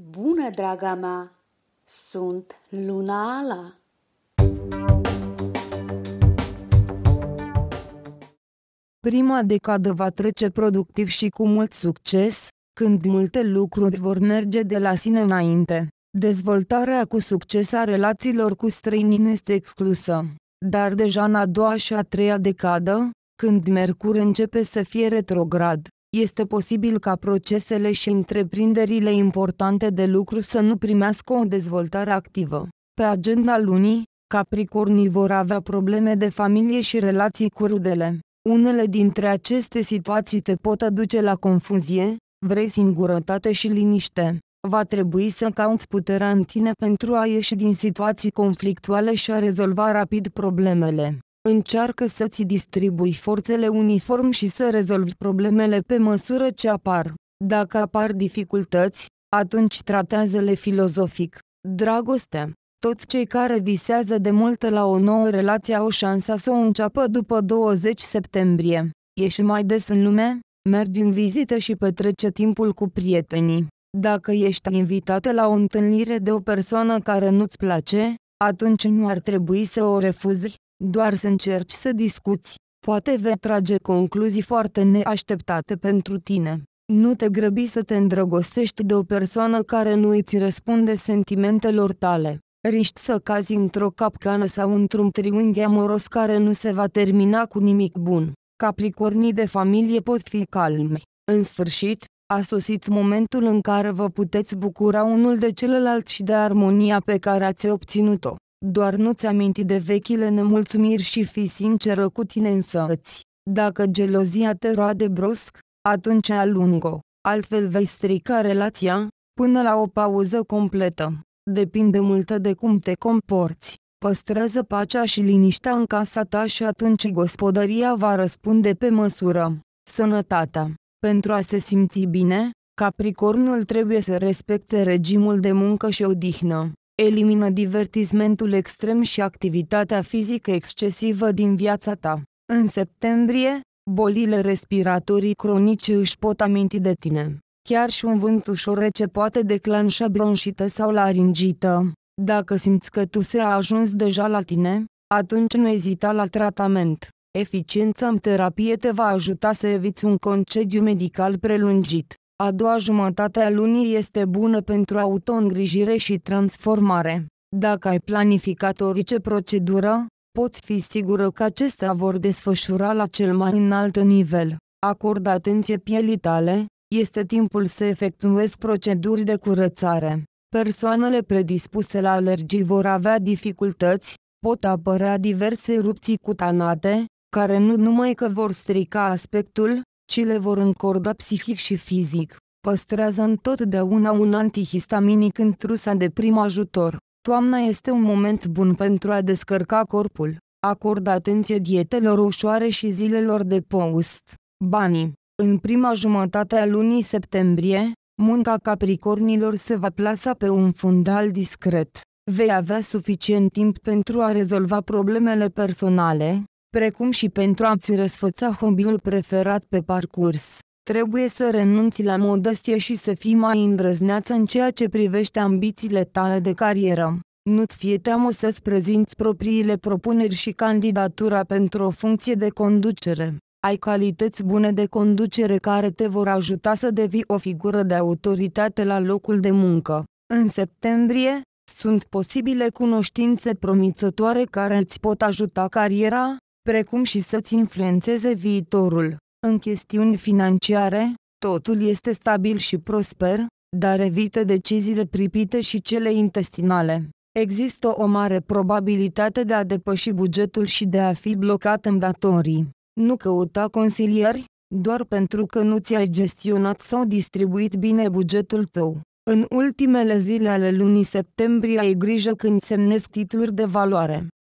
Bună, draga mea! Sunt Luna Ala! Prima decadă va trece productiv și cu mult succes, când multe lucruri vor merge de la sine înainte. Dezvoltarea cu succes a relațiilor cu străinii nu este exclusă. Dar deja în a doua și a treia decadă, când Mercur începe să fie retrograd, este posibil ca procesele și întreprinderile importante de lucru să nu primească o dezvoltare activă. Pe agenda lunii, Capricornii vor avea probleme de familie și relații cu rudele. Unele dintre aceste situații te pot aduce la confuzie, vrei singurătate și liniște. Va trebui să cauți puterea în tine pentru a ieși din situații conflictuale și a rezolva rapid problemele. Încearcă să-ți distribui forțele uniform și să rezolvi problemele pe măsură ce apar. Dacă apar dificultăți, atunci tratează-le filozofic. Dragoste. Toți cei care visează de mult la o nouă relație au șansa să o înceapă după 20 septembrie. Ești mai des în lume, mergi în vizită și petrece timpul cu prietenii. Dacă ești invitată la o întâlnire de o persoană care nu-ți place, atunci nu ar trebui să o refuzi, doar să încerci să discuți, poate vei trage concluzii foarte neașteptate pentru tine. Nu te grăbi să te îndrăgostești de o persoană care nu îți răspunde sentimentelor tale. Riști să cazi într-o capcană sau într-un triunghi amoros care nu se va termina cu nimic bun. Capricornii de familie pot fi calmi. În sfârșit, a sosit momentul în care vă puteți bucura unul de celălalt și de armonia pe care ați obținut-o. Doar nu-ți aminti de vechile nemulțumiri și fi sinceră cu tine însăți. Dacă gelozia te roade brusc, atunci alungo, altfel vei strica relația, până la o pauză completă. Depinde multă de cum te comporți. Păstrează pacea și liniștea în casa ta și atunci gospodăria va răspunde pe măsură. Sănătatea. Pentru a se simți bine, Capricornul trebuie să respecte regimul de muncă și odihnă. Elimină divertismentul extrem și activitatea fizică excesivă din viața ta. În septembrie, bolile respiratorii cronice își pot aminti de tine. Chiar și un vânt ușor rece poate declanșa bronșită sau laringită. Dacă simți că tu se a ajuns deja la tine, atunci nu ezita la tratament. Eficiența în terapie te va ajuta să eviți un concediu medical prelungit. A doua jumătate a lunii este bună pentru autoîngrijire și transformare. Dacă ai planificat orice procedură, poți fi sigură că acestea vor desfășura la cel mai înalt nivel. Acordă atenție pielii tale, este timpul să efectuezi proceduri de curățare. Persoanele predispuse la alergii vor avea dificultăți, pot apărea diverse erupții cutanate, care nu numai că vor strica aspectul, ci le vor încorda psihic și fizic. Păstrează întotdeauna un antihistaminic în trusa de prim ajutor. Toamna este un moment bun pentru a descărca corpul. Acordă atenție dietelor ușoare și zilelor de post. Banii În prima jumătate a lunii septembrie, munca capricornilor se va plasa pe un fundal discret. Vei avea suficient timp pentru a rezolva problemele personale, precum și pentru a-ți răsfăța hobby-ul preferat pe parcurs. Trebuie să renunți la modestie și să fii mai îndrăzneață în ceea ce privește ambițiile tale de carieră. Nu-ți fie teamă să-ți prezinți propriile propuneri și candidatura pentru o funcție de conducere. Ai calități bune de conducere care te vor ajuta să devii o figură de autoritate la locul de muncă. În septembrie, sunt posibile cunoștințe promițătoare care îți pot ajuta cariera, precum și să-ți influențeze viitorul. În chestiuni financiare, totul este stabil și prosper, dar evită deciziile pripite și cele intestinale. Există o mare probabilitate de a depăși bugetul și de a fi blocat în datorii. Nu căuta consilieri, doar pentru că nu ți-ai gestionat sau distribuit bine bugetul tău. În ultimele zile ale lunii septembrie ai grijă când semnezi titluri de valoare.